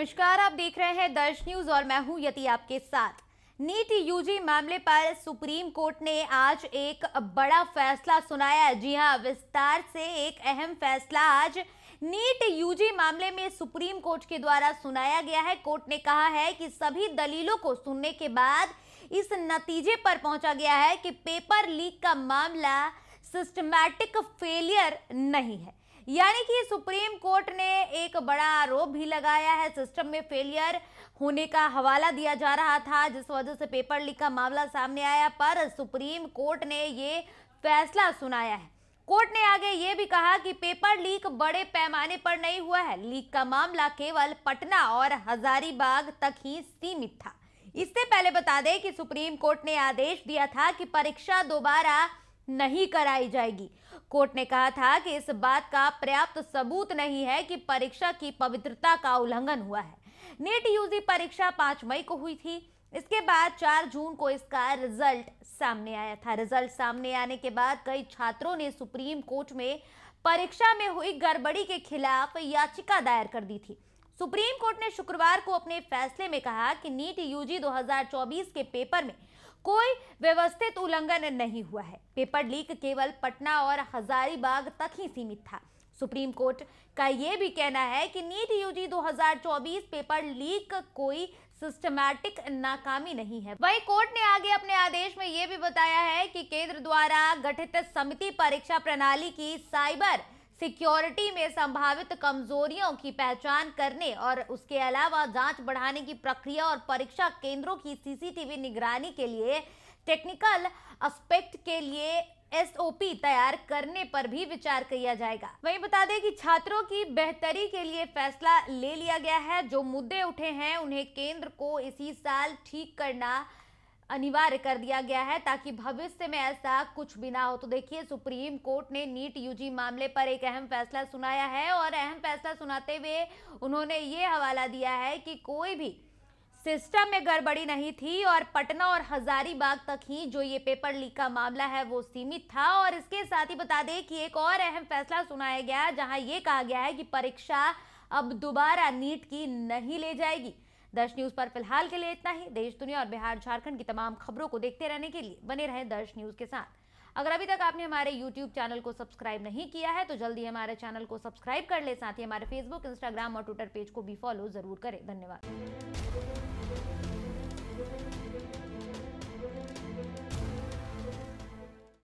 नमस्कार आप देख रहे हैं दर्श न्यूज और मैं हूं यति आपके साथ नीट यूजी मामले पर सुप्रीम कोर्ट ने आज एक बड़ा फैसला सुनाया जी हां विस्तार से एक अहम फैसला आज नीट यूजी मामले में सुप्रीम कोर्ट के द्वारा सुनाया गया है कोर्ट ने कहा है कि सभी दलीलों को सुनने के बाद इस नतीजे पर पहुंचा गया है कि पेपर लीक का मामला सिस्टमैटिक फेलियर नहीं है यानी कि सुप्रीम कोर्ट ने एक बड़ा आरोप भी लगाया है सिस्टम में फेलियर होने का हवाला दिया जा रहा था जिस वजह से पेपर लीक का मामला सामने आया पर सुप्रीम कोर्ट ने ये फैसला सुनाया है कोर्ट ने आगे ये भी कहा कि पेपर लीक बड़े पैमाने पर नहीं हुआ है लीक का मामला केवल पटना और हजारीबाग तक ही सीमित था इससे पहले बता दें कि सुप्रीम कोर्ट ने आदेश दिया था कि परीक्षा दोबारा नहीं कराई जाएगी कोर्ट ने कहा था कि इस बात का पर्याप्त सबूत नहीं है कि परीक्षा की पवित्रता का उल्लंघन हुआ है नेट यूजी परीक्षा पांच मई को हुई थी इसके बाद चार जून को इसका रिजल्ट सामने आया था रिजल्ट सामने आने के बाद कई छात्रों ने सुप्रीम कोर्ट में परीक्षा में हुई गड़बड़ी के खिलाफ याचिका दायर कर दी थी सुप्रीम कोर्ट ने शुक्रवार को अपने फैसले में कहा कि नीट यूजी 2024 के पेपर में कोई व्यवस्थित उल्लंघन नहीं हुआ है पेपर लीक केवल पटना और हजारीबाग तक ही सीमित था सुप्रीम कोर्ट का ये भी कहना है कि नीट यूजी 2024 पेपर लीक कोई सिस्टमैटिक नाकामी नहीं है वही कोर्ट ने आगे अपने आदेश में यह भी बताया है कि केंद्र द्वारा गठित समिति परीक्षा प्रणाली की साइबर सिक्योरिटी में संभावित कमजोरियों की पहचान करने और उसके अलावा जांच बढ़ाने की प्रक्रिया और परीक्षा केंद्रों की सीसीटीवी निगरानी के लिए टेक्निकल एस्पेक्ट के लिए एसओपी तैयार करने पर भी विचार किया जाएगा वहीं बता दें कि छात्रों की बेहतरी के लिए फैसला ले लिया गया है जो मुद्दे उठे हैं उन्हें केंद्र को इसी साल ठीक करना अनिवार्य कर दिया गया है ताकि भविष्य में ऐसा कुछ भी ना हो तो देखिए सुप्रीम कोर्ट ने नीट यूजी मामले पर एक अहम फैसला सुनाया है और अहम फैसला सुनाते हुए उन्होंने ये हवाला दिया है कि कोई भी सिस्टम में गड़बड़ी नहीं थी और पटना और हजारीबाग तक ही जो ये पेपर लीक का मामला है वो सीमित था और इसके साथ ही बता दें कि एक और अहम फैसला सुनाया गया जहां ये कहा गया है कि परीक्षा अब दोबारा नीट की नहीं ले जाएगी दर्श न्यूज पर फिलहाल के लिए इतना ही देश दुनिया और बिहार झारखंड की तमाम खबरों को देखते रहने के लिए बने रहे दर्श न्यूज के साथ अगर अभी तक आपने हमारे YouTube चैनल को सब्सक्राइब नहीं किया है तो जल्दी हमारे चैनल को सब्सक्राइब कर ले साथ ही हमारे Facebook, Instagram और Twitter पेज को भी फॉलो जरूर करें धन्यवाद